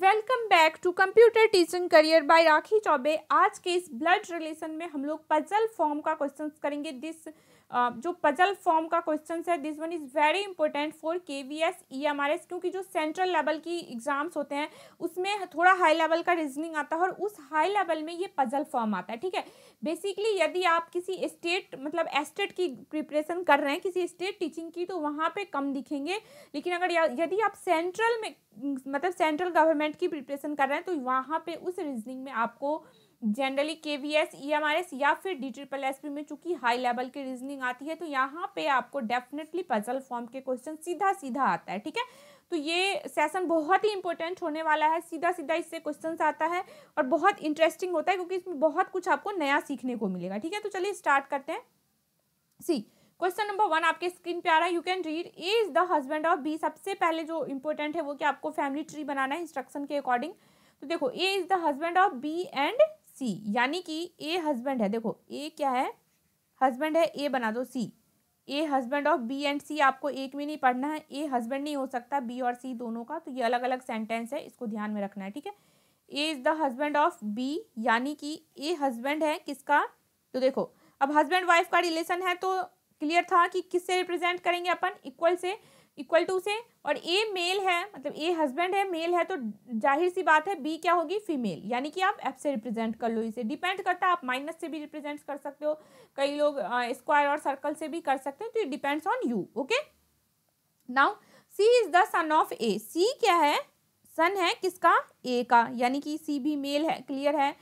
Welcome back to computer teaching career by Rakhi Chaube आज के इस ब्लड रिलेशन में हम लोग पजल फॉर्म का क्वेश्चंस करेंगे दिस जो पजल फॉर्म का क्वेश्चन है this one is very important for K V S E M R S क्योंकि जो सेंट्रल लेवल की एग्जाम्स होते हैं उसमें थोड़ा हाई लेवल का रीजनिंग आता है और उस हाई लेवल में ये पजल फॉर्म आता है ठीक है बेसिकली यदि आप किसी स्टेट मतलब एस्टेट की प्रिपरेशन कर रहे हैं किसी स्टेट टीचिंग की तो वहाँ पर कम दिखेंगे लेकिन अगर यदि आप सेंट्रल में मतलब सेंट्रल गवर्नमेंट की प्रिपरेशन कर रहे हैं तो वहाँ पर उस रीजनिंग में आपको generally K V S E M R S या फिर डी ट्रिपल एस पी में चूंकि हाई लेवल की रीजनिंग आती है तो यहाँ पे आपको डेफिनेटली पजल फॉर्म के क्वेश्चन सीधा सीधा आता है ठीक है तो ये सेशन बहुत ही इंपॉर्टेंट होने वाला है सीधा सीधा इससे क्वेश्चन आता है और बहुत इंटरेस्टिंग होता है क्योंकि इसमें बहुत कुछ आपको नया सीखने को मिलेगा ठीक है तो चलिए स्टार्ट करते हैं सी क्वेश्चन नंबर वन आपके स्क्रीन पे आ रहा है you can read A is the husband of B सबसे पहले जो इंपॉर्टेंट है वो कि आपको फैमिली ट्री बनाना है इंस्ट्रक्शन के अकॉर्डिंग तो देखो A is the husband of B and C यानी कि ए हस्बैंड है देखो ए क्या है हस्बैंड है ए बना दो see A husband of B and C आपको एक में नहीं पढ़ना है ए हस्बैंड नहीं हो सकता बी और सी दोनों का तो ये अलग अलग सेंटेंस है इसको ध्यान में रखना है ठीक है A is the husband of B यानी कि ए हस्बैंड है किसका तो देखो अब हस्बैंड वाइफ का रिलेशन है तो क्लियर था कि किससे रिप्रेजेंट करेंगे अपन इक्वल से इक्वल टू से और ए मेल है मतलब ए हस्बैंड है मेल है तो जाहिर सी बात है बी क्या होगी फीमेल यानी कि आप एफ से रिप्रेजेंट कर लो इसे डिपेंड करता है आप माइनस से भी रिप्रेजेंट कर सकते हो कई लोग स्क्वायर और सर्कल से भी कर सकते हो तो it depends on you okay now C is the son of A C क्या है सन है किसका ए का यानी कि सी भी मेल है क्लियर है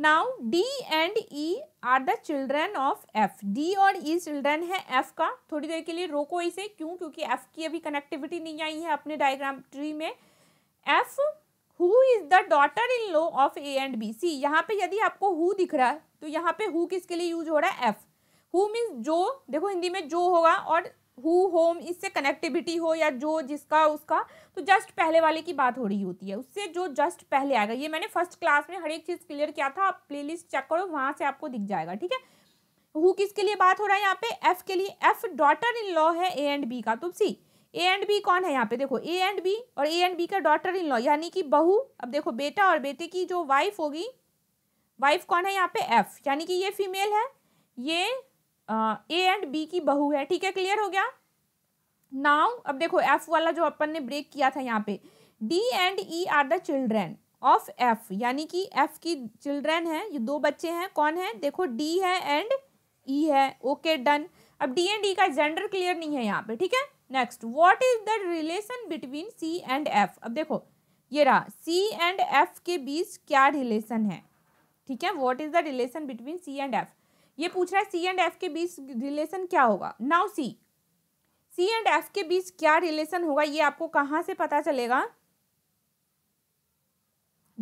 now D and E are the children of F D और ई e है एफ का थोड़ी देर के लिए रोको इसे क्यों क्योंकि एफ की अभी कनेक्टिविटी नहीं आई है अपने डायग्राम ट्री में F who is the daughter in law of A and B see यहाँ पे यदि आपको हु दिख रहा है तो यहाँ पे हु किसके लिए यूज हो रहा है एफ हु मीन्स जो देखो हिंदी में जो होगा और हु होम इससे कनेक्टिविटी हो या जो जिसका उसका तो जस्ट पहले वाले की बात हो रही होती है उससे जो जस्ट पहले आएगा ये मैंने फर्स्ट क्लास में हर एक चीज़ क्लियर किया था आप प्लेलिस्ट चेक करो वहाँ से आपको दिख जाएगा ठीक है हु किसके लिए बात हो रहा है यहाँ पे एफ के लिए एफ डॉटर इन लॉ है ए एंड बी का तुम सी ए एंड बी कौन है यहाँ पे देखो ए एंड बी और ए एंड बी का डॉटर इन लॉ यानी कि बहू अब देखो बेटा और बेटे की जो वाइफ होगी वाइफ कौन है यहाँ पे एफ यानी कि ये फीमेल है ये ए एंड बी की बहू है ठीक है क्लियर हो गया नाउ अब देखो एफ वाला जो अपन ने ब्रेक किया था यहाँ पे D and E are the children of F यानी कि एफ की चिल्ड्रेन है ये दो बच्चे हैं कौन है देखो डी है एंड ई e है ओके okay, डन अब डी एंड ई का जेंडर क्लियर नहीं है यहाँ पे ठीक है next what is the relation between C and F अब देखो ये रहा सी एंड एफ के बीच क्या रिलेशन है ठीक है what is the relation between C and F ये पूछ रहा है सी एंड एफ के बीच रिलेशन क्या होगा now C C and F के बीच क्या रिलेशन होगा ये आपको कहाँ से पता चलेगा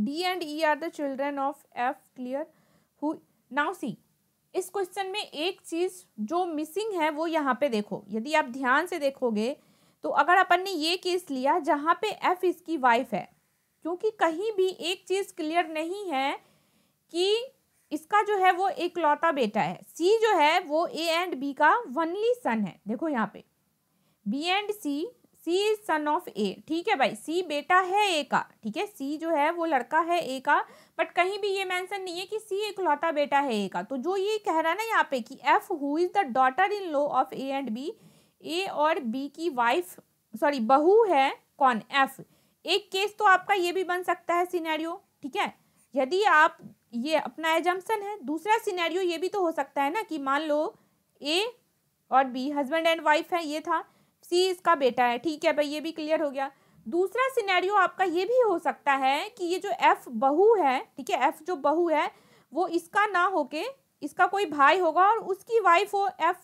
D and E are the children of F clear who now C इस क्वेश्चन में एक चीज़ जो मिसिंग है वो यहाँ पे देखो यदि आप ध्यान से देखोगे तो अगर अपन ने ये केस लिया जहाँ पे एफ इसकी वाइफ है क्योंकि कहीं भी एक चीज़ क्लियर नहीं है कि इसका जो है वो एक लौता बेटा है सी जो है वो ए एंड बी का वनली सन है देखो यहाँ पे B and C C is son of A ठीक है भाई सी बेटा है ए का ठीक है सी जो है वो लड़का है ए का बट कहीं भी ये मेंशन नहीं है कि सी एक लौता बेटा है ए का तो जो ये कह रहा है ना यहाँ पे कि F who is the daughter in law of A and B A और बी की वाइफ सॉरी बहू है कौन एफ एक केस तो आपका ये भी बन सकता है सीनेरियो ठीक है यदि आप ये अपना एजम्सन है दूसरा सिनेरियो ये भी तो हो सकता है ना कि मान लो ए और बी हस्बैंड एंड वाइफ है ये था सी इसका बेटा है ठीक है भाई ये भी क्लियर हो गया दूसरा सिनेरियो आपका ये भी हो सकता है कि ये जो एफ बहू है ठीक है एफ जो बहू है वो इसका ना होके इसका कोई भाई होगा और उसकी वाइफ हो एफ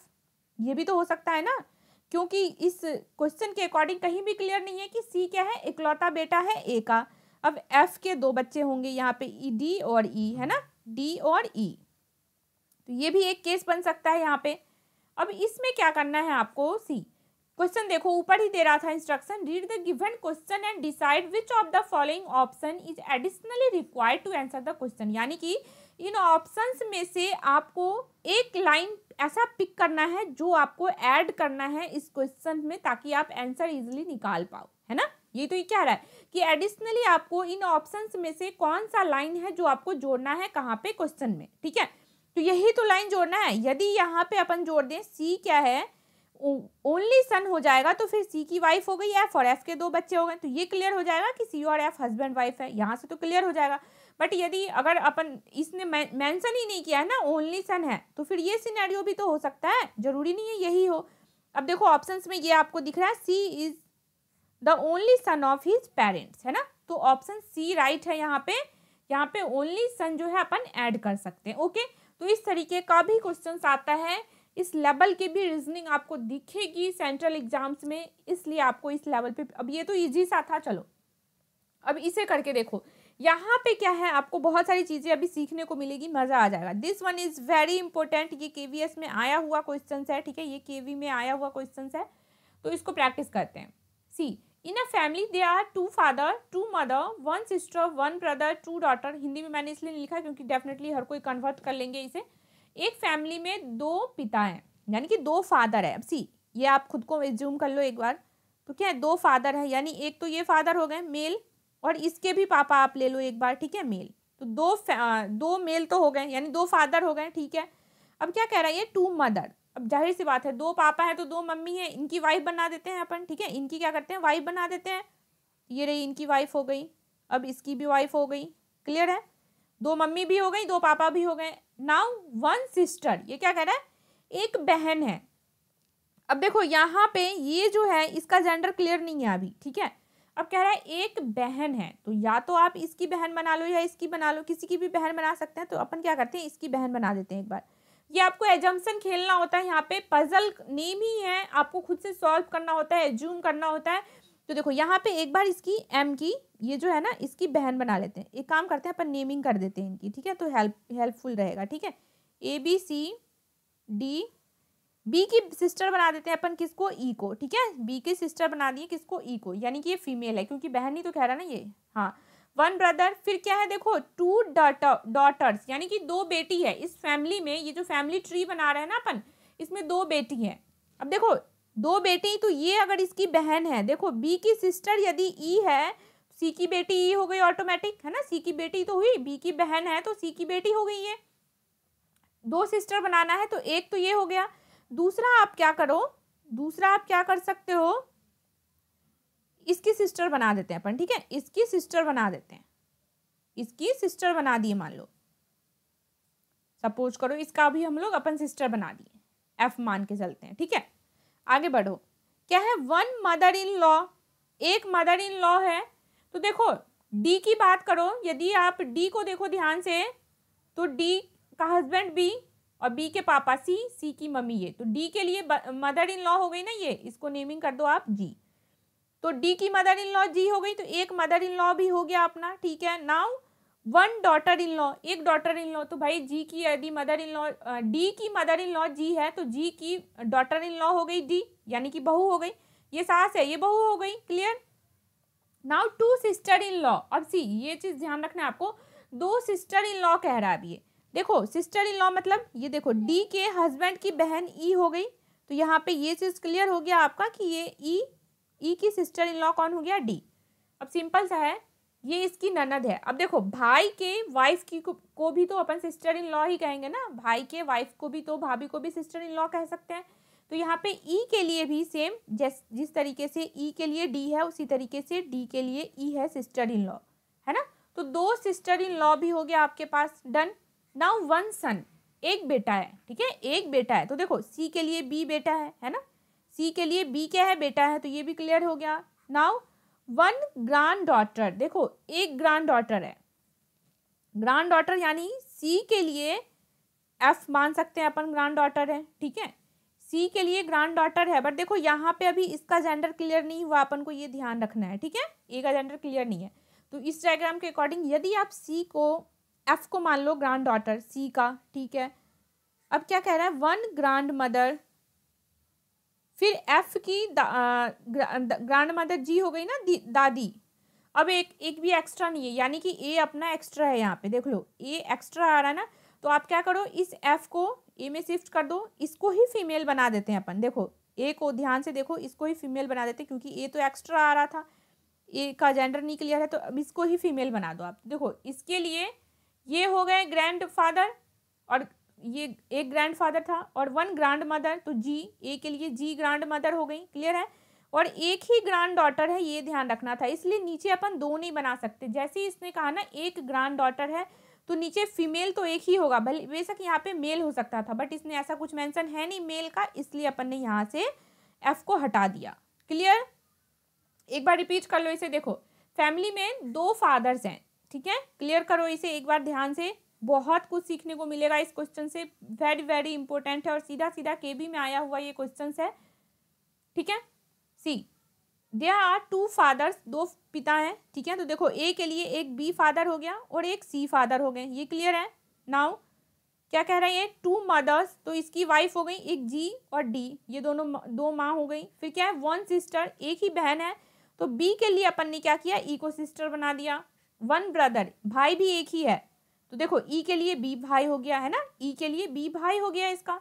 ये भी तो हो सकता है ना क्योंकि इस क्वेश्चन के अकॉर्डिंग कहीं भी क्लियर नहीं है कि सी क्या है इकलौता बेटा है ए का अब एफ के दो बच्चे होंगे यहाँ पे ई e, डी और ई e, है ना डी और ई e. तो ये भी एक केस बन सकता है यहाँ पे अब इसमें क्या करना है आपको सी क्वेश्चन देखो ऊपर ही दे रहा था instruction read the given question and decide which of the following option is additionally required to answer the question यानी कि इन ऑप्शंस में से आपको एक लाइन ऐसा पिक करना है जो आपको ऐड करना है इस क्वेश्चन में ताकि आप आंसर इजिली निकाल पाओ है ना ये तो ये क्या रहा है कि एडिशनली आपको इन ऑप्शन में से कौन सा लाइन है जो आपको जोड़ना है कहाँ पे क्वेश्चन में ठीक है तो यही तो लाइन जोड़ना है यदि यहाँ पे अपन जोड़ दें सी क्या है ओनली सन हो जाएगा तो फिर सी की वाइफ हो गई एफ और एफ के दो बच्चे हो गए तो ये क्लियर हो जाएगा कि सी और एफ हस्बैंड वाइफ है यहाँ से तो क्लियर हो जाएगा बट यदि अगर अपन इसने मेंशन ही नहीं किया है ना ओनली सन है तो फिर ये सिनेरियो भी तो हो सकता है जरूरी नहीं है यही हो अब देखो ऑप्शंस में ये आपको दिख रहा है C is the only son of his parents है ना तो ऑप्शन सी राइट है यहाँ पे यहाँ पे ओनली सन जो है अपन ऐड कर सकते हैं ओके तो इस तरीके का भी क्वेश्चन आता है इस लेवल की भी रीजनिंग आपको दिखेगी सेंट्रल एग्जाम्स में इसलिए आपको इस लेवल पे अब ये तो इजी सा था चलो अब इसे करके देखो यहाँ पे क्या है आपको बहुत सारी चीज़ें अभी सीखने को मिलेगी मज़ा आ जाएगा this one is very important ये के में आया हुआ क्वेश्चन है ठीक है ये के में आया हुआ क्वेश्चन है तो इसको प्रैक्टिस करते हैं see in a family they are two father two mother one sister one brother two daughter Hindi में मैंने इसलिए लिखा क्योंकि डेफिनेटली हर कोई कन्वर्ट कर लेंगे इसे एक फैमिली में दो पिता हैं यानी कि दो फादर है अब सी ये आप खुद को एज्यूम कर लो एक बार तो क्या है दो फादर है यानी एक तो ये फादर हो गए मेल और इसके भी पापा आप ले लो एक बार ठीक है मेल तो दो दो मेल तो हो गए यानी दो फादर हो गए ठीक है अब क्या कह रहा है ये टू मदर अब जाहिर सी बात है दो पापा हैं तो दो मम्मी हैं इनकी वाइफ बना देते हैं अपन ठीक है इनकी क्या करते हैं वाइफ बना देते हैं ये रही इनकी वाइफ हो गई अब इसकी भी वाइफ हो गई क्लियर है दो मम्मी भी हो गई दो पापा भी हो गए नाउ वन सिस्टर ये क्या कह रहा है एक बहन है अब देखो यहाँ पे ये जो है इसका जेंडर क्लियर नहीं है अभी ठीक है अब कह रहा है एक बहन है तो या तो आप इसकी बहन बना लो या इसकी बना लो किसी की भी बहन बना सकते हैं तो अपन क्या करते हैं इसकी बहन बना देते हैं एक बार ये आपको एजम्पन खेलना होता है यहाँ पे पजल नेम ही है आपको खुद से सॉल्व करना होता है एज्यूम करना होता है तो देखो यहाँ पे एक बार इसकी एम की ये जो है ना इसकी बहन बना लेते हैं एक काम करते हैं अपन नेमिंग कर देते हैं इनकी ठीक है तो हेल्प हेल्पफुल रहेगा ठीक है A B C D B की सिस्टर बना देते हैं अपन किसको ई e को ठीक है बी की सिस्टर बना दिए किसको ई e को यानी कि ये फीमेल है क्योंकि बहन ही तो कह रहा ना ये हाँ वन ब्रदर फिर क्या है देखो टू डॉटर्स यानी कि दो बेटी है इस फैमिली में ये जो फैमिली ट्री बना रहे हैं ना अपन इसमें दो बेटी है अब देखो दो बेटी तो ये अगर इसकी बहन है देखो बी की सिस्टर यदि ई e है सी की बेटी ई e हो गई ऑटोमेटिक है ना सी की बेटी तो हुई बी की बहन है तो सी की बेटी हो गई ये दो सिस्टर बनाना है तो एक तो ये हो गया दूसरा आप क्या करो दूसरा आप क्या कर सकते हो इसकी सिस्टर बना देते हैं अपन ठीक है इसकी सिस्टर बना देते हैं इसकी सिस्टर बना दिए मान लो सपोज करो इसका भी हम लोग अपन सिस्टर बना दिए एफ मान के चलते हैं ठीक है आगे बढ़ो क्या है वन मदर इन लॉ एक मदर इन लॉ है तो देखो डी की बात करो यदि आप डी को देखो ध्यान से तो डी का हस्बैंड बी और बी के पापा सी सी की मम्मी ये तो डी के लिए मदर इन लॉ हो गई ना ये इसको नेमिंग कर दो आप जी तो डी की मदर इन लॉ जी हो गई तो एक मदर इन लॉ भी हो गया अपना ठीक है now one daughter in law एक डॉटर इन लॉ तो भाई जी की यदि मदर इन लॉ डी की मदर इन लॉ जी है तो जी की डॉटर इन लॉ हो गई डी यानी कि बहू हो गई ये सास है ये बहू हो गई clear now two sister in law अब सी ये चीज ध्यान रखना है आपको दो सिस्टर इन लॉ कह रहा है अभी देखो सिस्टर इन लॉ मतलब ये देखो डी के हस्बैंड की बहन ई e हो गई तो यहाँ पे ये चीज क्लियर हो गया आपका कि ये ई e ई e की सिस्टर इन लॉ कौन हो गया डी अब सिंपल सा है ये इसकी ननद है अब देखो भाई के वाइफ की को, को भी तो अपन सिस्टर इन लॉ ही कहेंगे ना भाई के वाइफ को भी तो भाभी को भी सिस्टर इन लॉ कह सकते हैं तो यहाँ पे ई e के लिए भी सेम जैस जिस तरीके से ई e के लिए डी है उसी तरीके से डी के लिए ई है सिस्टर इन लॉ है ना तो दो सिस्टर इन लॉ भी हो गया आपके पास डन नाउ वन सन एक बेटा है ठीक है एक बेटा है तो देखो सी के लिए बी बेटा है है ना सी के लिए बी क्या है बेटा है तो ये भी क्लियर हो गया नाउ वन ग्रांड डॉटर देखो एक ग्रांड डॉटर है ग्रांड डॉटर यानी सी के लिए एफ मान सकते हैं अपन ग्रांड डॉटर है ठीक है सी के लिए ग्रांड डॉटर है बट देखो यहाँ पे अभी इसका जेंडर क्लियर नहीं हुआ अपन को ये ध्यान रखना है ठीक है ए का जेंडर क्लियर नहीं है तो इस डायग्राम के अकॉर्डिंग यदि आप सी को एफ को मान लो ग्रांड डॉटर सी का ठीक है अब क्या कह रहा है वन ग्रांड मदर फिर एफ की ग्रांड मदर जी हो गई ना दादी अब एक एक भी एक्स्ट्रा नहीं है यानी कि ए अपना एक्स्ट्रा है यहाँ पे देख लो ए एक्स्ट्रा आ रहा है ना तो आप क्या करो इस एफ को ए में शिफ्ट कर दो इसको ही फीमेल बना देते हैं अपन देखो ए को ध्यान से देखो इसको ही फीमेल बना देते क्योंकि ए तो एक्स्ट्रा आ रहा था ए का जेंडर नहीं क्लियर है तो अब इसको ही फीमेल बना दो आप देखो इसके लिए ये हो गए ग्रैंड फादर और ये एक ग्रैंडफादर था और वन ग्रैंड मदर तो जी ए के लिए जी ग्रैंड मदर हो गई क्लियर है और एक ही ग्रैंड डॉटर है ये ध्यान रखना था इसलिए नीचे अपन दो नहीं बना सकते जैसे ही इसने कहा ना एक ग्रैंड डॉटर है तो नीचे फीमेल तो एक ही होगा भले बेशक यहाँ पे मेल हो सकता था बट इसने ऐसा कुछ मैंसन है नहीं मेल का इसलिए अपन ने यहाँ से एफ को हटा दिया क्लियर एक बार रिपीट कर लो इसे देखो फैमिली में दो फादर्स हैं ठीक है क्लियर करो इसे एक बार ध्यान से बहुत कुछ सीखने को मिलेगा इस क्वेश्चन से वेरी वेरी इंपॉर्टेंट है और सीधा सीधा के बी में आया हुआ ये क्वेश्चन है ठीक है see there are two fathers दो पिता हैं ठीक है तो देखो ए के लिए एक बी फादर हो गया और एक सी फादर हो गए ये क्लियर है नाउ क्या कह रहे हैं टू मदर्स तो इसकी वाइफ हो गई एक जी और डी ये दोनों दो माँ हो गई फिर क्या है वन सिस्टर एक ही बहन है तो बी के लिए अपन ने क्या किया इको सिस्टर बना दिया वन ब्रदर भाई भी एक ही है तो देखो ई e के लिए बी भाई हो गया है ना ई e के लिए बी भाई हो गया इसका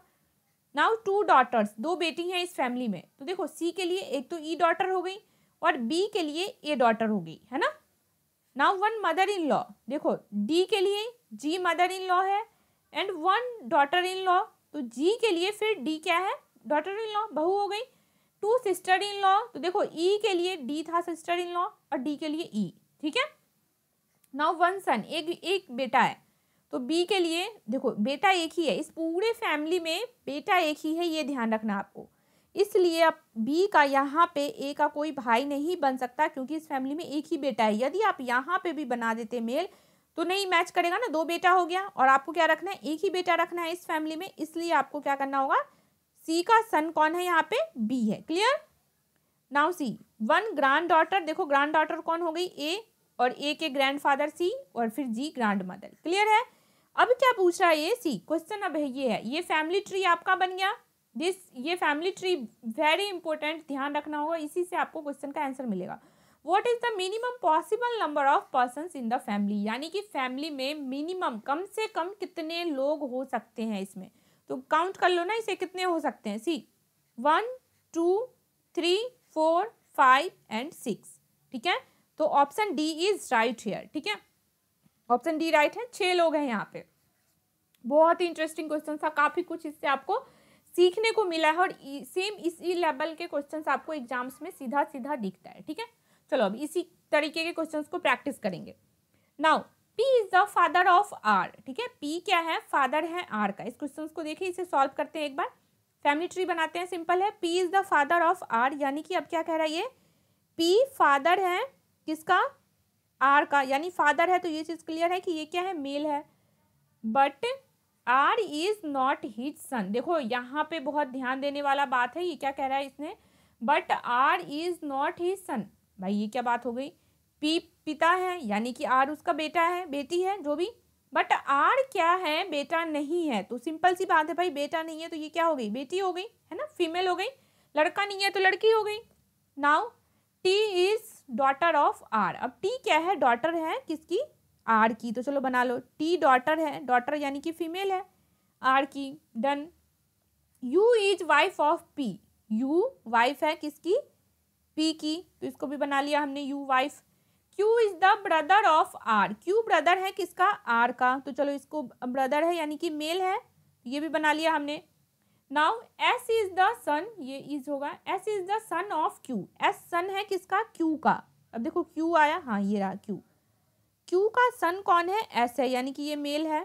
नाउ टू डॉटर्स दो बेटी हैं इस फैमिली में तो देखो सी के लिए एक तो ई e डॉटर हो गई और बी के लिए ए डॉटर हो गई है ना now one mother in law देखो डी के लिए जी मदर इन लॉ है and one daughter in law तो जी के लिए फिर डी क्या है डॉटर इन लॉ बहू हो गई टू सिस्टर इन लॉ तो देखो ई e के लिए डी था सिस्टर इन लॉ और डी के लिए ई e, ठीक है नाउ वन सन एक एक बेटा है तो बी के लिए देखो बेटा एक ही है इस पूरे फैमिली में बेटा एक ही है ये ध्यान रखना आपको इसलिए आप बी का यहाँ पे ए का कोई भाई नहीं बन सकता क्योंकि इस फैमिली में एक ही बेटा है यदि आप यहाँ पे भी बना देते मेल तो नहीं मैच करेगा ना दो बेटा हो गया और आपको क्या रखना है एक ही बेटा रखना है इस फैमिली में इसलिए आपको क्या करना होगा सी का सन कौन है यहाँ पे बी है clear now see one granddaughter देखो ग्रांड डॉटर कौन हो गई ए और ए के ग्रैंडफादर सी और फिर जी ग्रांड मदर क्लियर है अब क्या पूछ रहा है ये सी क्वेश्चन अब है ये है ये फैमिली ट्री आपका बन गया दिस ये फैमिली ट्री वेरी इंपॉर्टेंट ध्यान रखना होगा इसी से आपको क्वेश्चन का आंसर मिलेगा what is the minimum possible number of person in the family यानी कि फैमिली में मिनिमम कम से कम कितने लोग हो सकते हैं इसमें तो काउंट कर लो ना इसे कितने हो सकते हैं see one two three four five and six ठीक है तो option D is right here ठीक है ऑप्शन डी राइट है छह लोग हैं यहाँ पे बहुत ही इंटरेस्टिंग क्वेश्चन था काफ़ी कुछ इससे आपको सीखने को मिला है और सेम इसी लेवल के क्वेश्चंस आपको एग्जाम्स में सीधा सीधा दिखता है ठीक है चलो अब इसी तरीके के क्वेश्चंस को प्रैक्टिस करेंगे now P is the father of R ठीक है पी क्या है फादर है आर का इस क्वेश्चन को देखिए इसे सॉल्व करते हैं एक बार फैमिली ट्री बनाते हैं सिंपल है P is the father of R यानी कि अब क्या कह रहा है ये पी फादर है किसका आर का यानी फादर है तो ये चीज़ क्लियर है कि ये क्या है मेल है but R is not his son देखो यहाँ पे बहुत ध्यान देने वाला बात है ये क्या कह रहा है इसने but R is not his son भाई ये क्या बात हो गई पी पिता है यानी कि आर उसका बेटा है बेटी है जो भी बट आर क्या है बेटा नहीं है तो सिंपल सी बात है भाई बेटा नहीं है तो ये क्या हो गई बेटी हो गई है ना फीमेल हो गई लड़का नहीं है तो लड़की हो गई now T is daughter of R अब टी क्या है डॉटर है किसकी आर की तो चलो बना लो टी डॉटर है डॉटर यानी कि फीमेल है आर की done U is wife of P U wife है किसकी पी की तो इसको भी बना लिया हमने U wife Q is the brother of R Q brother है किसका आर का तो चलो इसको ब्रदर है यानी कि मेल है ये भी बना लिया हमने now S is the son ये इज होगा S is the son of Q S son है किसका क्यू का अब देखो क्यू आया हाँ ये रहा क्यू क्यू का सन कौन है एस है यानी कि ये मेल है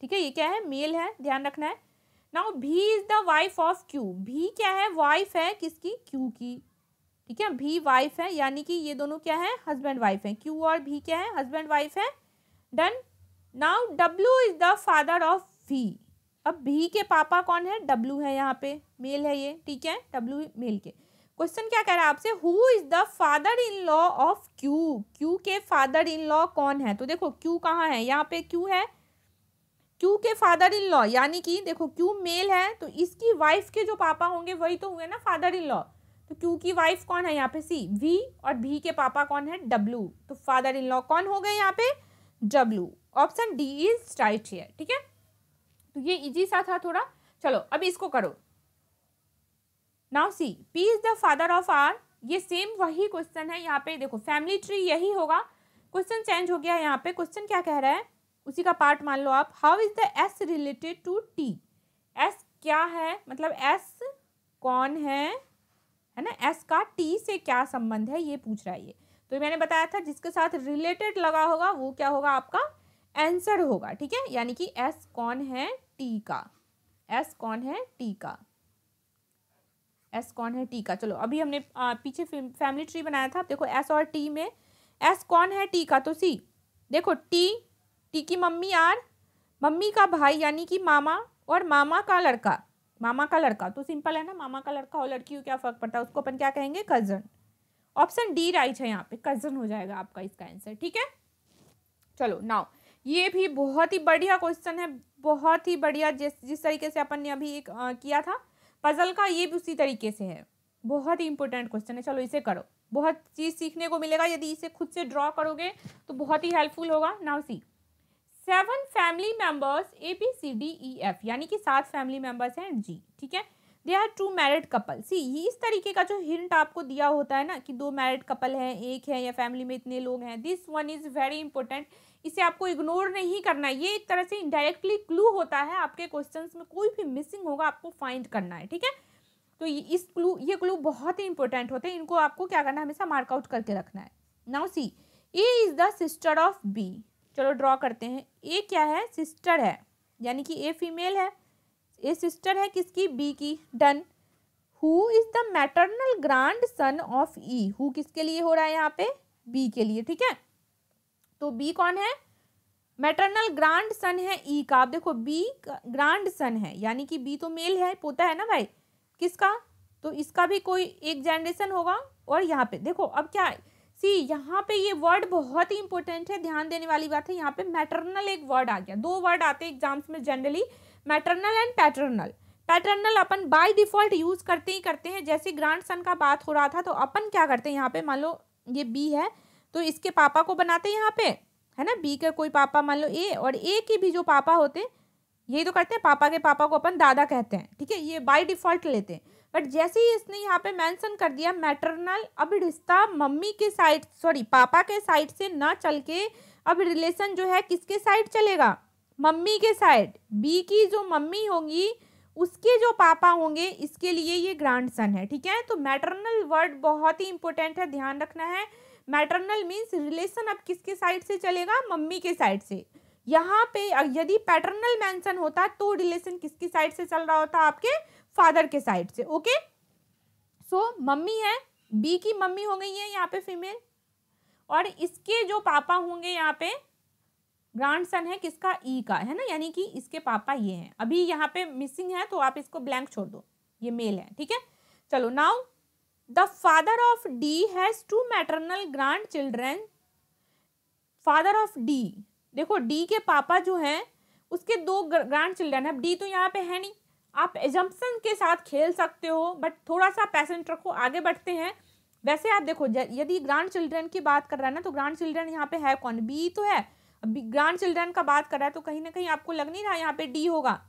ठीक है ये क्या है मेल है ध्यान रखना है now V is the wife of Q V क्या है वाइफ है किसकी क्यू की ठीक है भी वाइफ है यानी कि ये दोनों क्या है हस्बैंड वाइफ है क्यू और भी क्या है हस्बैंड वाइफ है done now W is the father of V अब भी के पापा कौन है डब्लू है यहाँ पे मेल है ये ठीक है डब्लू मेल के क्वेश्चन क्या कह रहा है आपसे who is the father in law of Q Q के फादर इन लॉ कौन है तो देखो क्यू कहाँ है यहाँ पे क्यू है क्यू के फादर इन लॉ यानी कि देखो क्यू मेल है तो इसकी वाइफ के जो पापा होंगे वही तो हुए ना फादर इन लॉ तो क्यू की वाइफ कौन है यहाँ पे सी वी और भी के पापा कौन है डब्लू तो फादर इन लॉ कौन हो गए यहाँ पे W option D is right ठीक है तो ये इजी सा था थोड़ा चलो अब इसको करो now see P is the father of R ये सेम वही क्वेश्चन है यहाँ पे देखो फैमिली ट्री यही होगा क्वेश्चन चेंज हो गया यहाँ पे क्वेश्चन क्या कह रहा है उसी का पार्ट मान लो आप how is the S related to T S क्या है मतलब एस कौन है है ना एस का टी से क्या संबंध है ये पूछ रहा है ये तो मैंने बताया था जिसके साथ रिलेटेड लगा होगा वो क्या होगा आपका आंसर होगा ठीक है यानी कि एस कौन है टीका एस कौन है टीका एस कौन है टीका चलो अभी हमने आ, पीछे फैमिली ट्री बनाया था देखो एस और टी में एस कौन है टीका तो सी देखो टी टी की मम्मी आर मम्मी का भाई यानी कि मामा और मामा का लड़का मामा का लड़का तो सिंपल है ना मामा का लड़का और लड़की को क्या फ़र्क पड़ता है उसको अपन क्या कहेंगे कज़न ऑप्शन डी राइट है यहाँ पे कज़न हो जाएगा आपका इसका आंसर ठीक है चलो नाउ ये भी बहुत ही बढ़िया क्वेश्चन है बहुत ही बढ़िया जिस जिस तरीके से अपन ने अभी एक आ, किया था पजल का ये भी उसी तरीके से है बहुत ही इंपॉर्टेंट क्वेश्चन है चलो इसे करो बहुत चीज़ सीखने को मिलेगा यदि इसे खुद से ड्रॉ करोगे तो बहुत ही हेल्पफुल होगा now see seven family members A B C D E F यानी कि सात फैमिली मेंबर्स हैं जी ठीक है they are two married couple see इस तरीके का जो हिंट आपको दिया होता है ना कि दो मैरिड कपल हैं एक है या फैमिली में इतने लोग हैं this one is very important इसे आपको इग्नोर नहीं करना है ये एक तरह से इनडायरेक्टली क्लू होता है आपके क्वेश्चन में कोई भी मिसिंग होगा आपको फाइंड करना है ठीक है तो इस क्लू ये क्लू बहुत ही इंपॉर्टेंट होते हैं इनको आपको क्या करना है हमेशा मार्कआउट करके रखना है now see A is the sister of B चलो ड्रॉ करते हैं ए क्या है सिस्टर है यानी कि ए फीमेल है ए सिस्टर है किसकी बी की done who is the maternal grandson of E who किसके लिए हो रहा है यहाँ पे बी के लिए ठीक है तो बी कौन है मैटरनल ग्रांड सन है ई e का आप देखो बी ग्रांड सन है यानी कि बी तो मेल है पोता है ना भाई किसका तो इसका भी कोई एक जनरेशन होगा और यहाँ पे देखो अब क्या है सी यहाँ पे ये वर्ड बहुत ही इंपॉर्टेंट है ध्यान देने वाली बात है यहाँ पे मैटरनल एक वर्ड आ गया दो वर्ड आते हैं एग्जाम्स में generally maternal and paternal paternal अपन बाय डिफॉल्ट यूज करते ही करते हैं जैसे ग्रांड सन का बात हो रहा था तो अपन क्या करते हैं यहाँ पे मान लो ये बी है तो इसके पापा को बनाते हैं यहाँ पे है ना बी का कोई पापा मान लो ए और ए के भी जो पापा होते यही तो करते हैं पापा के पापा को अपन दादा कहते हैं ठीक है ये बाय डिफॉल्ट लेते हैं बट जैसे ही इसने यहाँ पे मेंशन कर दिया मैटरनल अब रिश्ता मम्मी के साइड सॉरी पापा के साइड से ना चल के अब रिलेशन जो है किसके साइड चलेगा मम्मी के साइड बी की जो मम्मी होंगी उसके जो पापा होंगे इसके लिए ये ग्रांड सन है ठीक है तो मैटरनल वर्ड बहुत ही इंपॉर्टेंट है ध्यान रखना है मैटरनल मीन्स रिलेशन अब किसके साइड से चलेगा मम्मी के साइड से यहाँ पे यदि पैटर्नल मेंशन होता तो रिलेशन किसकी साइड से चल रहा होता आपके फादर के साइड से ओके सो मम्मी है बी की मम्मी हो गई है यहाँ पे फीमेल और इसके जो पापा होंगे यहाँ पे ग्रांड सन है किसका ई e का है ना यानी कि इसके पापा ये हैं अभी यहाँ पे मिसिंग है तो आप इसको ब्लैंक छोड़ दो ये मेल है ठीक है चलो now father of D has two maternal grandchildren father of D देखो डी के पापा जो हैं उसके दो ग्रांड चिल्ड्रेन है अब डी तो यहाँ पे है नहीं आप एजम्पन के साथ खेल सकते हो बट थोड़ा सा पैसेंट रखो आगे बढ़ते हैं वैसे आप देखो यदि ग्रांड चिल्ड्रेन की बात कर रहा है ना तो ग्रांड चिल्ड्रेन यहाँ पे है कौन बी तो है अब ग्रांड चिल्ड्रेन का बात कर रहा है तो कहीं ना कहीं आपको लग नहीं रहा यहाँ पे डी होगा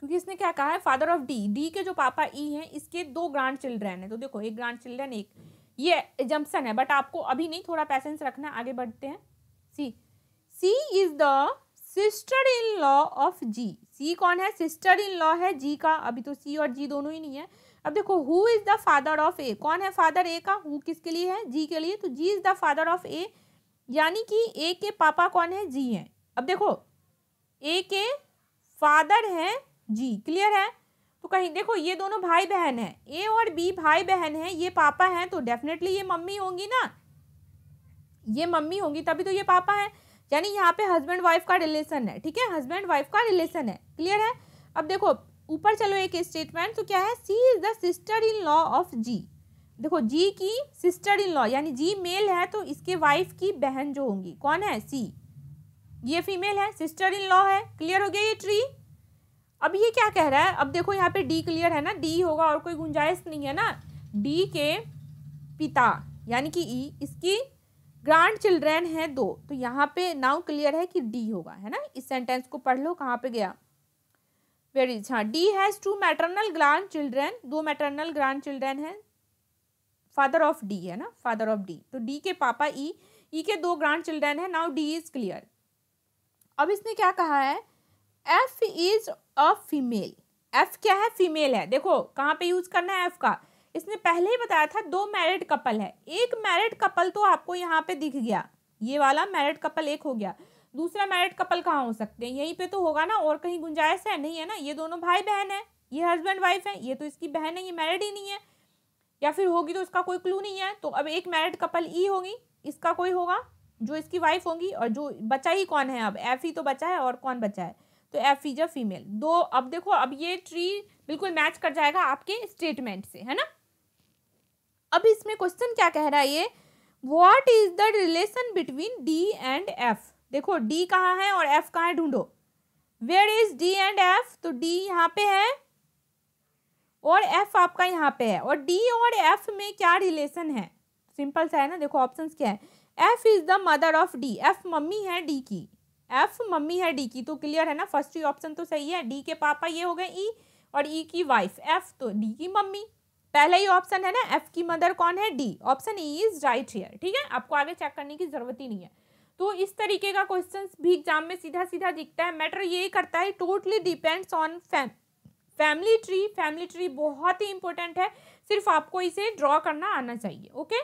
क्योंकि इसने क्या कहा है फादर ऑफ डी डी के जो पापा ई e हैं इसके दो ग्रांड चिल्ड्रेन है तो देखो एक ग्रांड चिल्ड्रेन एक ये एजम्पन है बट आपको अभी नहीं थोड़ा पैसेंस रखना आगे बढ़ते हैं C C is the sister in law of G C कौन है सिस्टर इन लॉ है जी का अभी तो सी और जी दोनों ही नहीं है अब देखो who is the father of A कौन है फादर ए का हु किसके लिए है जी के लिए तो G is the father of A यानी कि ए के पापा कौन है जी हैं अब देखो ए के फादर हैं जी क्लियर है तो कहीं देखो ये दोनों भाई बहन है ए और बी भाई बहन है ये पापा हैं तो डेफिनेटली ये मम्मी होंगी ना ये मम्मी होंगी तभी तो ये पापा है यानी यहाँ पे हस्बैंड वाइफ का रिलेशन है ठीक है हस्बैंड वाइफ का रिलेशन है क्लियर है अब देखो ऊपर चलो एक स्टेटमेंट तो क्या है C is the sister in law of G देखो जी की सिस्टर इन लॉ यानी जी मेल है तो इसके वाइफ की बहन जो होंगी कौन है सी ये फीमेल है सिस्टर इन लॉ है क्लियर हो गया ये ट्री अब ये क्या कह रहा है अब देखो यहाँ पे डी क्लियर है ना डी होगा और कोई गुंजाइश नहीं है ना डी के पिता यानी कि ई e, इसकी ग्रांड चिल्ड्रेन है दो तो यहाँ पे नाउ क्लियर है कि डी होगा है ना इस सेंटेंस को पढ़ लो कहाँ पे गया वेरी हाँ D has two maternal grandchildren दो मैटरनल ग्रांड चिल्ड्रेन है फादर ऑफ डी है ना फादर ऑफ डी तो डी के पापा ई e, ई e के दो ग्रांड चिल्ड्रेन है नाउ डी इज क्लियर अब इसने क्या कहा है F is a female F क्या है फीमेल है देखो कहाँ पे यूज करना है एफ का इसने पहले ही बताया था दो मैरिड कपल है एक मैरिड कपल तो आपको यहाँ पे दिख गया ये वाला मैरिड कपल एक हो गया दूसरा मैरिड कपल कहाँ हो सकते हैं यहीं पे तो होगा ना और कहीं गुंजाइश है नहीं है ना ये दोनों भाई बहन है ये हस्बैंड वाइफ है ये तो इसकी बहन है ये मैरिड ही नहीं है या फिर होगी तो इसका कोई क्लू नहीं है तो अब एक मैरिड कपल ई होगी इसका कोई होगा जो इसकी वाइफ होगी और जो बचा ही कौन है अब एफ ही तो बचा है और कौन बचा है तो एफ इज अ फीमेल दो अब देखो अब ये ट्री बिल्कुल मैच कर जाएगा आपके स्टेटमेंट से है ना अब इसमें क्वेश्चन क्या कह रहा है ये what is the relation between D and F देखो डी कहाँ है और एफ कहाँ है ढूंढो where is D and F तो डी यहाँ पे है और एफ आपका यहाँ पे है और डी और एफ में क्या रिलेशन है सिंपल सा है ना देखो ऑप्शन क्या है F is the mother of D F mummy है डी की एफ मम्मी है डी की तो क्लियर है ना फर्स्ट ही ऑप्शन तो सही है डी के पापा ये हो गए ई e और ई e की वाइफ एफ तो डी की मम्मी पहला ही ऑप्शन है ना एफ की मदर कौन है D option E is right here ठीक है आपको आगे चेक करने की जरूरत ही नहीं है तो इस तरीके का क्वेश्चन भी एग्जाम में सीधा सीधा दिखता है मैटर ये करता है totally depends on fam family tree family tree बहुत ही इंपॉर्टेंट है सिर्फ आपको इसे ड्रॉ करना आना चाहिए ओके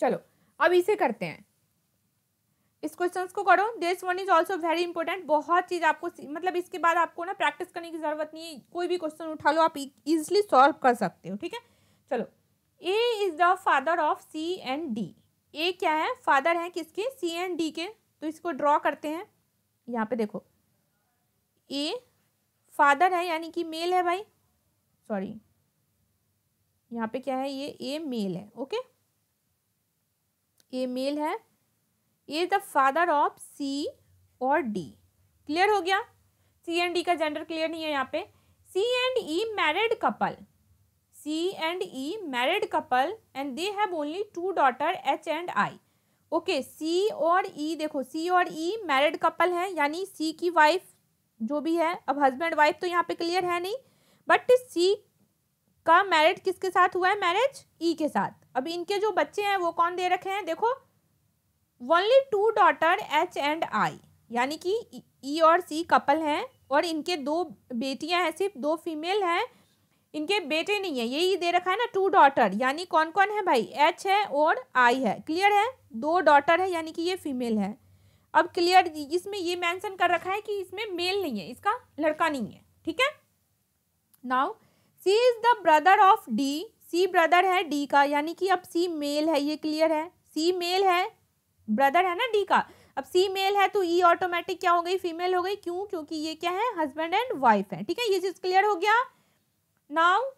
चलो अब इसे करते हैं इस क्वेश्चन को करो this one is also very important बहुत चीज़ आपको मतलब इसके बाद आपको ना प्रैक्टिस करने की ज़रूरत नहीं है कोई भी क्वेश्चन उठा लो आप इजिली e- सॉल्व कर सकते हो ठीक है चलो A is the father of C and D A क्या है फादर है किसके सी एंड डी के तो इसको ड्रॉ करते हैं यहाँ पे देखो ए फादर है यानी कि मेल है भाई सॉरी यहाँ पे क्या है ये ए मेल है ओके ए मेल है is the father of C और डी क्लियर हो गया सी एंड डी का जेंडर क्लियर नहीं है यहाँ पे C and E married couple C and E married couple and they have only two daughter H and I okay C और E e, देखो सी और ई मैरिड कपल हैं यानी सी की वाइफ जो भी है अब हस्बैंड वाइफ तो यहाँ पे क्लियर है नहीं बट सी का मैरिड किसके साथ हुआ है मैरिज ई e के साथ अब इनके जो बच्चे हैं वो कौन दे रखे हैं देखो only two daughter H and I यानी कि ई e और सी कपल हैं और इनके दो बेटियां हैं सिर्फ दो फीमेल हैं इनके बेटे नहीं है यही दे रखा है ना टू डॉटर यानी कौन कौन है भाई एच है और आई है क्लियर है दो डॉटर है यानी कि ये फीमेल है अब क्लियर इसमें ये मेंशन कर रखा है कि इसमें मेल नहीं है इसका लड़का नहीं है ठीक है now C is the brother of D C brother है डी का यानी कि अब सी मेल है ये क्लियर है सी मेल है ब्रदर है ना डी का अब सी मेल है तो ई e ऑटोमेटिक क्या हो गई फीमेल हो गई क्यों क्योंकि ये क्या है हस्बैंड एंड वाइफ है ठीक है ये चीज क्लियर हो गया now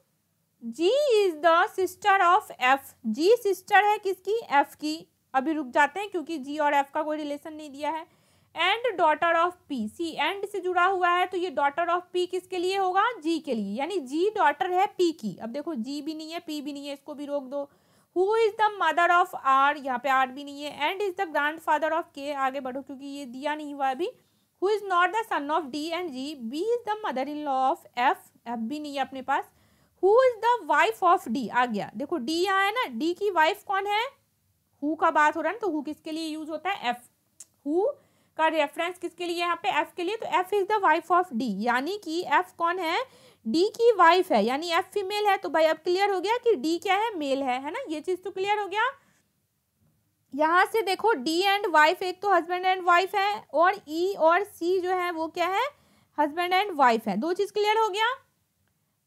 G is the sister of F G sister है किसकी एफ की अभी रुक जाते हैं क्योंकि जी और एफ का कोई रिलेशन नहीं दिया है and daughter of P C and से जुड़ा हुआ है तो ये डॉटर ऑफ पी किसके लिए होगा जी के लिए यानी जी डॉटर है पी की अब देखो जी भी नहीं है पी भी नहीं है इसको भी रोक दो who is the mother of R यहाँ पे आर भी नहीं है and is the grandfather of K आगे बढ़ो क्योंकि ये दिया नहीं हुआ अभी who is not the son of D and G B is the mother in law of F F भी नहीं है अपने पास who is the wife of D आ गया देखो डी यहाँ है ना डी की वाइफ कौन है हु का बात हो रहा है ना तो हु किसके लिए यूज होता है एफ हु का रेफरेंस किसके लिए यहाँ पे एफ के लिए तो F is the wife of D यानी कि एफ कौन है डी की वाइफ है यानी एफ फीमेल है तो भाई अब क्लियर हो गया कि डी क्या है मेल है है ना ये चीज़ तो क्लियर हो गया यहाँ से देखो डी एंड वाइफ एक तो हस्बैंड एंड वाइफ है और ई e और सी जो है वो क्या है हस्बैंड एंड वाइफ है दो चीज़ क्लियर हो गया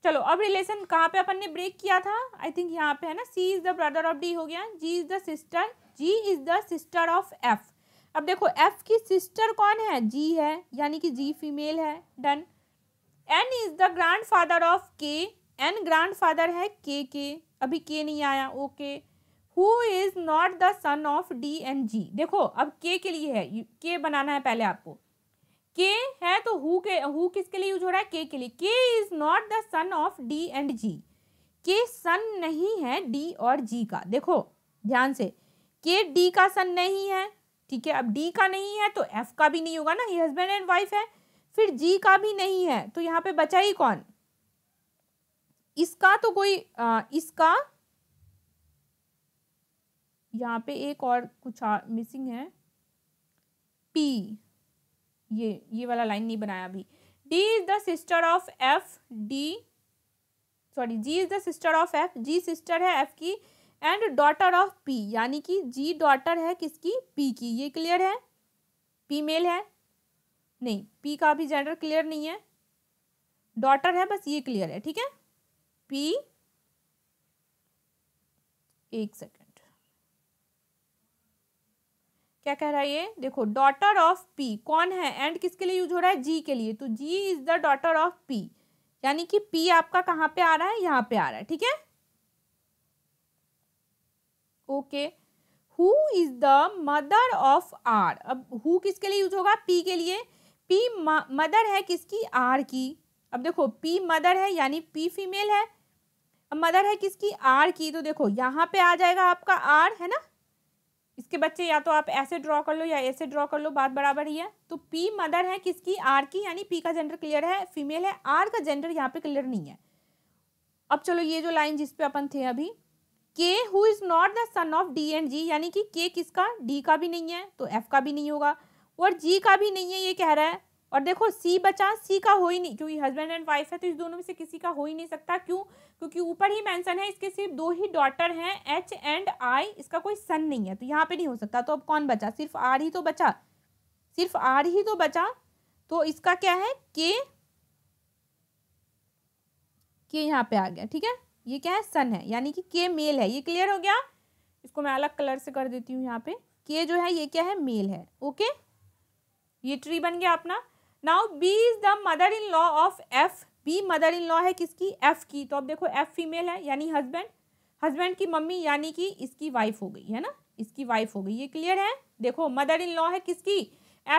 चलो अब रिलेशन कहाँ पे अपन ने ब्रेक किया था आई थिंक यहाँ पे है ना C is the brother of D हो गया G is the sister G is the sister of F अब देखो एफ की सिस्टर कौन है जी है यानी कि जी फीमेल है done N is the grandfather of K N grandfather है के के अभी के नहीं आया okay who is not the son of D and G देखो अब के के लिए है के बनाना है पहले आपको के है तो हु के हु किसके लिए यूज हो रहा है के के लिए K is not the son of D and G K son नहीं है डी और जी का देखो ध्यान से के डी का सन नहीं है ठीक है अब डी का नहीं है तो एफ का भी नहीं होगा ना ये हस्बैंड एंड वाइफ है फिर जी का भी नहीं है तो यहाँ पे बचा ही कौन इसका तो कोई आ, इसका यहाँ पे एक और कुछ मिसिंग है पी ये ये वाला लाइन नहीं बनाया अभी D is the sister of F D sorry G is the sister of F G sister है एफ की एंड डॉटर ऑफ पी यानी कि जी डॉटर है किसकी पी की ये क्लियर है पी मेल है नहीं पी का भी जेंडर क्लियर नहीं है डॉटर है बस ये क्लियर है ठीक है पी एक सेकंड क्या कह रहा है ये देखो डॉटर ऑफ पी कौन है एंड किसके लिए यूज हो रहा है जी के लिए तो G is the daughter of P यानी कि पी आपका कहाँ पे आ रहा है यहाँ पे आ रहा है ठीक है okay who is the mother of R अब हु किसके लिए यूज होगा पी के लिए पी मदर है किसकी आर की अब देखो पी मदर है यानी पी फीमेल है अब मदर है किसकी आर की तो देखो यहाँ पे आ जाएगा आपका आर है ना इसके बच्चे या तो आप ऐसे ड्रॉ कर लो या ऐसे ड्रॉ कर लो बात बराबर ही है तो पी मदर है किसकी आर की यानी पी का जेंडर क्लियर है फीमेल है आर का जेंडर यहाँ पे क्लियर नहीं है अब चलो ये जो लाइन जिसपे अपन थे अभी K who is not the son of D and G यानी कि के किसका डी का भी नहीं है तो एफ का भी नहीं होगा और जी का भी नहीं है ये कह रहा है और देखो सी बचा सी का हो ही नहीं क्योंकि हस्बैंड एंड वाइफ है तो इस दोनों में से किसी का हो ही नहीं सकता क्यों क्योंकि ऊपर ही मेंशन है इसके सिर्फ दो ही डॉटर हैं एच एंड आई इसका कोई सन नहीं है तो यहाँ पे नहीं हो सकता तो अब कौन बचा सिर्फ आर ही तो बचा सिर्फ आर ही तो बचा तो इसका क्या है के के यहाँ पे आ गया ठीक है ये क्या है सन है यानी कि के मेल है ये क्लियर हो गया इसको मैं अलग कलर से कर देती हूँ यहाँ पे के जो है ये क्या है मेल है ओके ये ट्री बन गया अपना now B is the mother in law of F B mother in law है किसकी एफ की तो अब देखो एफ फीमेल है यानी हस्बैंड हस्बैंड की मम्मी यानी कि इसकी वाइफ हो गई है ना इसकी वाइफ हो गई ये क्लियर है देखो मदर इन लॉ है किसकी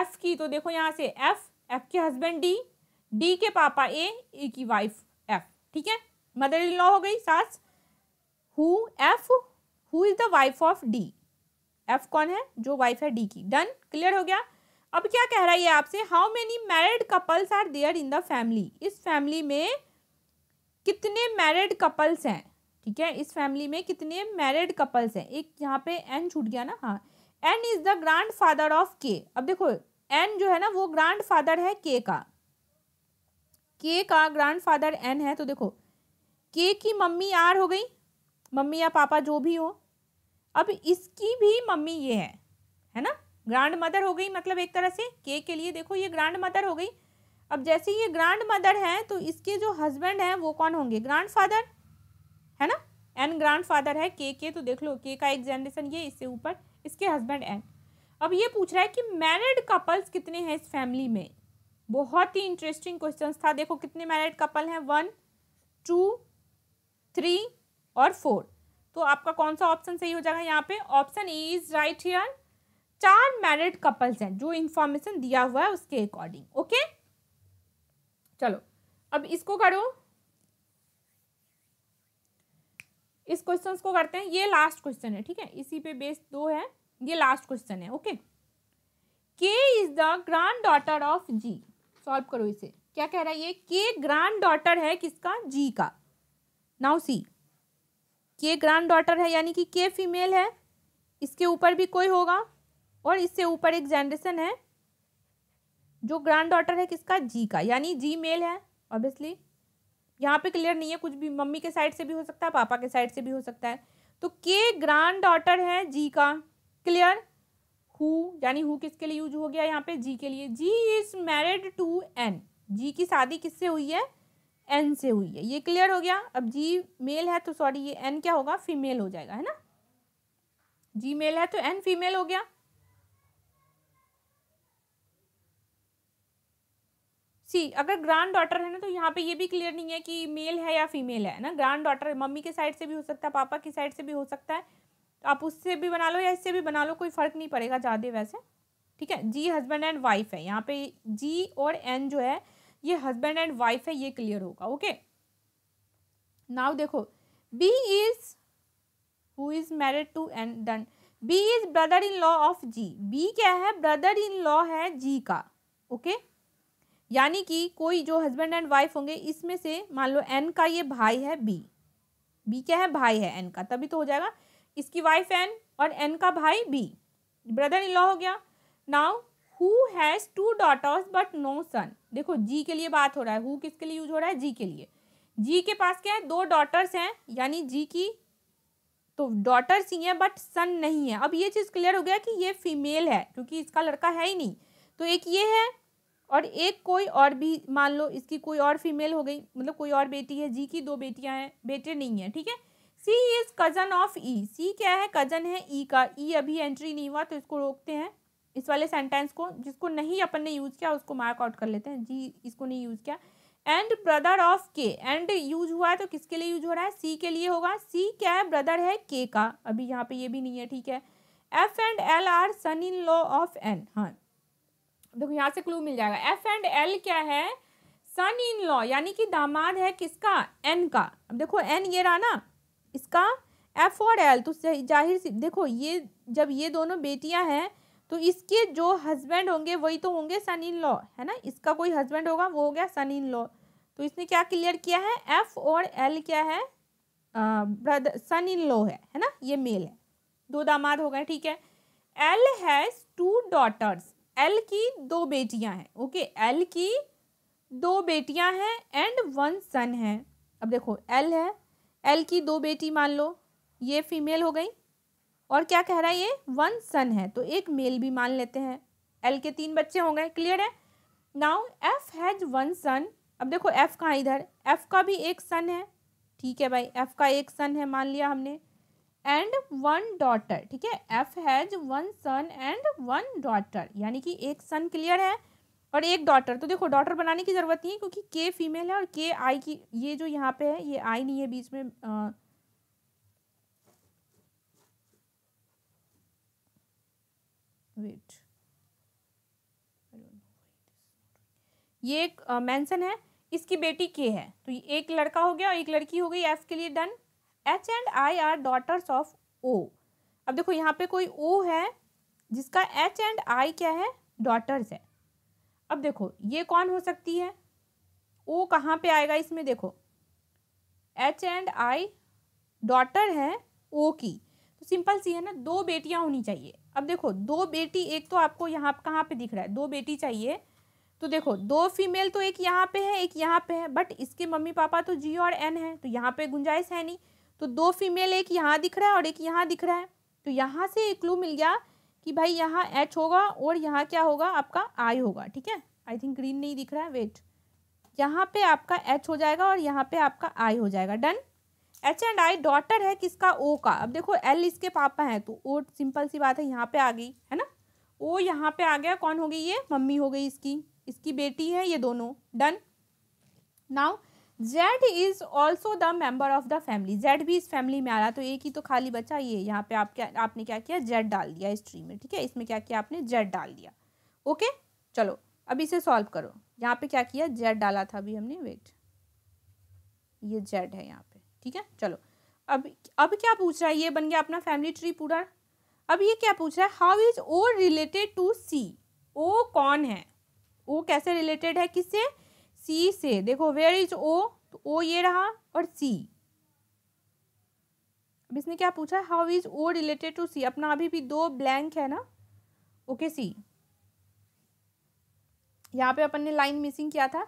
एफ की तो देखो यहाँ से एफ एफ के हस्बैंड डी डी के पापा ए ए की वाइफ एफ ठीक है मदर इन लॉ हो गई सास who F who is the wife of D F कौन है जो वाइफ है डी की डन क्लियर हो गया अब क्या कह रहा है ये आपसे how many married couples are there in the family इस फैमिली में कितने मैरिड कपल्स हैं ठीक है इस फैमिली में कितने मैरिड कपल्स हैं एक यहाँ पे एन छूट गया ना हाँ N is the grandfather of K अब देखो एन जो है ना वो ग्रांड फादर है के का के का ग्रांड फादर एन है तो देखो के की मम्मी आर हो गई मम्मी या पापा जो भी हो अब इसकी भी मम्मी ये है है ना ग्रांड मदर हो गई मतलब एक तरह से के के लिए देखो ये ग्रांड मदर हो गई अब जैसे ये ग्रांड मदर है तो इसके जो हस्बैंड हैं वो कौन होंगे ग्रांड फादर है ना एन ग्रांड फादर है के के तो देख लो के का एक जनरेशन ये इससे ऊपर इसके हस्बैंड एन अब ये पूछ रहा है कि मैरिड कपल्स कितने हैं इस फैमिली में बहुत ही इंटरेस्टिंग क्वेश्चन था देखो कितने मैरिड कपल हैं वन टू थ्री और फोर तो आपका कौन सा ऑप्शन सही हो जाएगा यहाँ पे option A is right here चार मैरिड कपल्स हैं जो इन्फॉर्मेशन दिया हुआ है उसके अकॉर्डिंग ओके चलो अब इसको करो इस क्वेश्चन को करते हैं ये लास्ट क्वेश्चन है ठीक है इसी पे बेस्ड दो है ये लास्ट क्वेश्चन है okay K is the granddaughter of G solve करो इसे क्या कह रहा है ये के ग्रांड डॉटर है किसका जी का नाउ सी के ग्रांड डॉटर है यानी कि के फीमेल है इसके ऊपर भी कोई होगा और इससे ऊपर एक जनरेशन है जो ग्रांड डॉटर है किसका जी का यानी जी मेल है ऑब्वियसली यहाँ पे क्लियर नहीं है कुछ भी मम्मी के साइड से भी हो सकता है पापा के साइड से भी हो सकता है तो के ग्रांड डॉटर है जी का क्लियर हु यानी हु किसके लिए यूज हो गया यहाँ पे जी के लिए G is married to N G की शादी किससे हुई है एन से हुई है ये क्लियर हो गया अब जी मेल है तो सॉरी ये एन क्या होगा फीमेल हो जाएगा है ना जी मेल है तो एन फीमेल हो गया सी अगर ग्रांड डॉटर है ना तो यहाँ पे ये भी क्लियर नहीं है कि मेल है या फीमेल है ना ग्रांड डॉटर मम्मी के साइड से भी हो सकता है पापा की साइड से भी हो सकता है तो आप उससे भी बना लो या इससे भी बना लो कोई फ़र्क नहीं पड़ेगा ज़्यादा वैसे ठीक है जी हस्बैंड एंड वाइफ है यहाँ पे जी और एन जो है ये हस्बैंड एंड वाइफ है ये क्लियर होगा ओके नाउ देखो B is who is married to and done B is brother in law of G B क्या है ब्रदर इन लॉ है जी का ओके okay? यानी कि कोई जो हस्बैंड एंड वाइफ होंगे इसमें से मान लो एन का ये भाई है बी बी क्या है भाई है एन का तभी तो हो जाएगा इसकी वाइफ एन और एन का भाई बी ब्रदर इन लॉ हो गया now who has two daughters but no son देखो जी के लिए बात हो रहा है हु किसके लिए यूज हो रहा है जी के लिए जी के पास क्या है दो डॉटर्स हैं यानी जी की तो डॉटर्स ही हैं बट सन नहीं है अब ये चीज़ क्लियर हो गया कि ये फीमेल है क्योंकि इसका लड़का है ही नहीं तो एक ये है और एक कोई और भी मान लो इसकी कोई और फीमेल हो गई मतलब कोई और बेटी है जी की दो बेटियां हैं बेटे नहीं है ठीक है C is cousin of E C क्या है कज़न है ई e का ई e अभी एंट्री नहीं हुआ तो इसको रोकते हैं इस वाले सेंटेंस को जिसको नहीं अपन ने यूज़ किया उसको मार्क आउट कर लेते हैं जी इसको नहीं यूज़ किया and brother of K and use हुआ है तो किसके लिए यूज हो रहा है सी के लिए होगा सी क्या है ब्रदर है के का अभी यहाँ पे ये भी नहीं है ठीक है F and L R son in law of N हाँ देखो यहाँ से क्लू मिल जाएगा एफ एंड एल क्या है सन इन लॉ यानी कि दामाद है किसका एन का अब देखो एन ये रहा ना इसका एफ और एल तो जाहिर सी देखो ये जब ये दोनों बेटियाँ हैं तो इसके जो हस्बैंड होंगे वही तो होंगे सन इन लॉ है ना इसका कोई हस्बैंड होगा वो हो गया सन इन लॉ तो इसने क्या क्लियर किया है एफ और एल क्या है ब्रदर सन इन लॉ है है ना ये मेल है दो दामाद हो गए ठीक है L has two daughters L की दो बेटियां हैं ओके एल की दो बेटियां हैं एंड वन सन है अब देखो एल है एल की दो बेटी मान लो ये फीमेल हो गई और क्या कह रहा है ये वन सन है तो एक मेल भी मान लेते हैं एल के तीन बच्चे हो गए क्लियर है now F has one son अब देखो एफ कहाँ इधर एफ का भी एक सन है ठीक है भाई एफ का एक सन है मान लिया हमने एंड वन डॉटर ठीक है F has one son and one daughter यानी कि एक सन क्लियर है और एक डॉटर तो देखो डॉटर बनाने की ज़रूरत नहीं है क्योंकि के फीमेल है और के आई की ये जो यहाँ पे है ये आई नहीं है बीच में आ, वेट ये एक मेंशन है इसकी बेटी के है तो ये एक लड़का हो गया और एक लड़की हो गई एफ के लिए done H and I are daughters of O अब देखो यहाँ पे कोई ओ है जिसका एच एंड आई क्या है डॉटर्स है अब देखो ये कौन हो सकती है ओ कहाँ पे आएगा इसमें देखो एच एंड आई डॉटर है ओ की तो सिंपल सी है ना दो बेटियाँ होनी चाहिए अब देखो दो बेटी एक तो आपको यहाँ कहाँ पे दिख रहा है दो बेटी चाहिए तो देखो दो फीमेल तो एक यहाँ पे है एक यहाँ पे है बट इसके मम्मी पापा तो जी और एन है तो यहाँ पे गुंजाइश है नहीं तो दो फीमेल एक यहाँ दिख रहा है और एक यहाँ दिख रहा है तो यहाँ से एक क्लू मिल गया कि भाई यहाँ एच होगा और यहाँ क्या होगा आपका आई होगा ठीक है आई थिंक ग्रीन नहीं दिख रहा है वेट यहाँ पे आपका एच हो जाएगा और यहाँ पे आपका आई हो जाएगा done H and I daughter है किसका ओ का अब देखो एल इसके पापा हैं तो ओ सिंपल सी बात है यहाँ पे आ गई है ना ओ यहाँ पे आ गया कौन हो गई ये मम्मी हो गई इसकी इसकी बेटी है ये दोनों done now Z is also the member of the family Z भी इस फैमिली में आ रहा तो एक ही तो खाली बचा ये यहाँ पे आप क्या आपने क्या किया जेड डाल दिया इस ट्री में ठीक है इसमें क्या किया आपने जेड डाल दिया ओके चलो अब इसे सॉल्व करो यहाँ पे क्या किया जेड डाला था अभी हमने वेट ये जेड है यहाँ पे ठीक है चलो अब अब क्या पूछ रहा है ये बन गया अपना फैमिली ट्री पूरा अब ये क्या पूछ रहा है how is O related to C O कौन है ओ कैसे रिलेटेड है किससे सी से देखो वेयर इज ओ तो ओ ये रहा और सी अब इसने क्या पूछा how is O related to C अपना अभी भी दो ब्लैंक है ना ओके सी यहाँ पे अपन ने लाइन मिसिंग किया था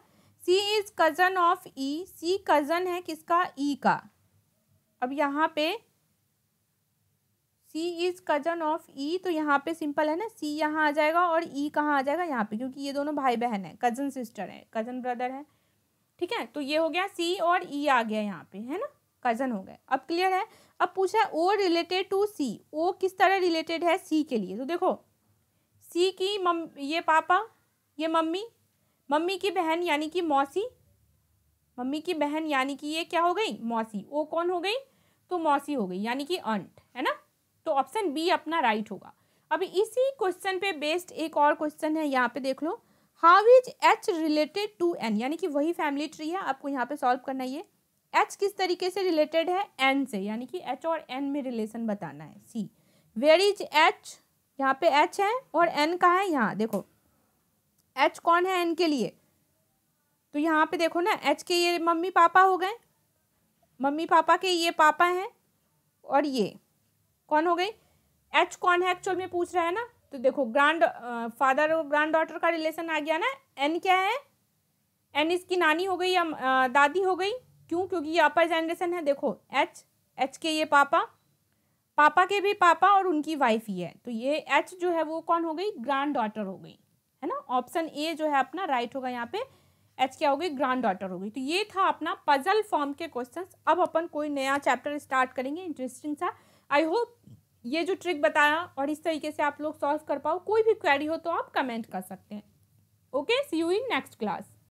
C is cousin of E C cousin है किसका ई e का अब यहाँ पे C is cousin of E तो यहाँ पे सिंपल है ना सी यहाँ आ जाएगा और ई e कहाँ आ जाएगा यहाँ पे क्योंकि ये दोनों भाई बहन हैं कज़न सिस्टर हैं कज़न ब्रदर हैं ठीक है तो ये हो गया सी और ई e आ गया यहाँ पे है ना कज़न हो गए अब क्लियर है अब पूछा है ओ रिलेटेड टू सी ओ किस तरह रिलेटेड है सी के लिए तो देखो सी की मम ये पापा ये मम्मी मम्मी की बहन यानी कि मौसी मम्मी की बहन यानी कि ये क्या हो गई मौसी ओ कौन हो गई तो मौसी हो गई यानी कि अंट है ना तो ऑप्शन बी अपना राइट होगा अब इसी क्वेश्चन पे बेस्ड एक और क्वेश्चन है यहाँ पे देख लो how is H related to N यानी कि वही फैमिली ट्री है आपको यहाँ पे सॉल्व करना ये एच किस तरीके से रिलेटेड है एन से यानी कि एच और एन में रिलेशन बताना है सी वेर इज एच यहाँ पे एच है और एन का है यहाँ देखो एच कौन है एन के लिए तो यहाँ पे देखो ना एच के ये मम्मी पापा हो गए मम्मी पापा के ये पापा हैं और ये कौन हो गई एच कौन है एक्चुअल में पूछ रहा है ना तो देखो ग्रांड फादर और ग्रांड डॉटर का रिलेशन आ गया ना एन क्या है एन इसकी नानी हो गई या दादी हो गई क्यों क्योंकि ये अपर जनरेशन है देखो एच एच के ये पापा पापा के भी पापा और उनकी वाइफ ही है तो ये एच जो है वो कौन हो गई ग्रांड डॉटर हो गई है ना ऑप्शन ए जो है अपना राइट होगा यहाँ पे एच क्या होगी ग्रांड डॉटर होगी तो ये था अपना पजल फॉर्म के क्वेश्चन अब अपन कोई नया चैप्टर स्टार्ट करेंगे इंटरेस्टिंग सा आई होप ये जो ट्रिक बताया और इस तरीके से आप लोग सॉल्व कर पाओ कोई भी क्वेरी हो तो आप कमेंट कर सकते हैं okay see you in next class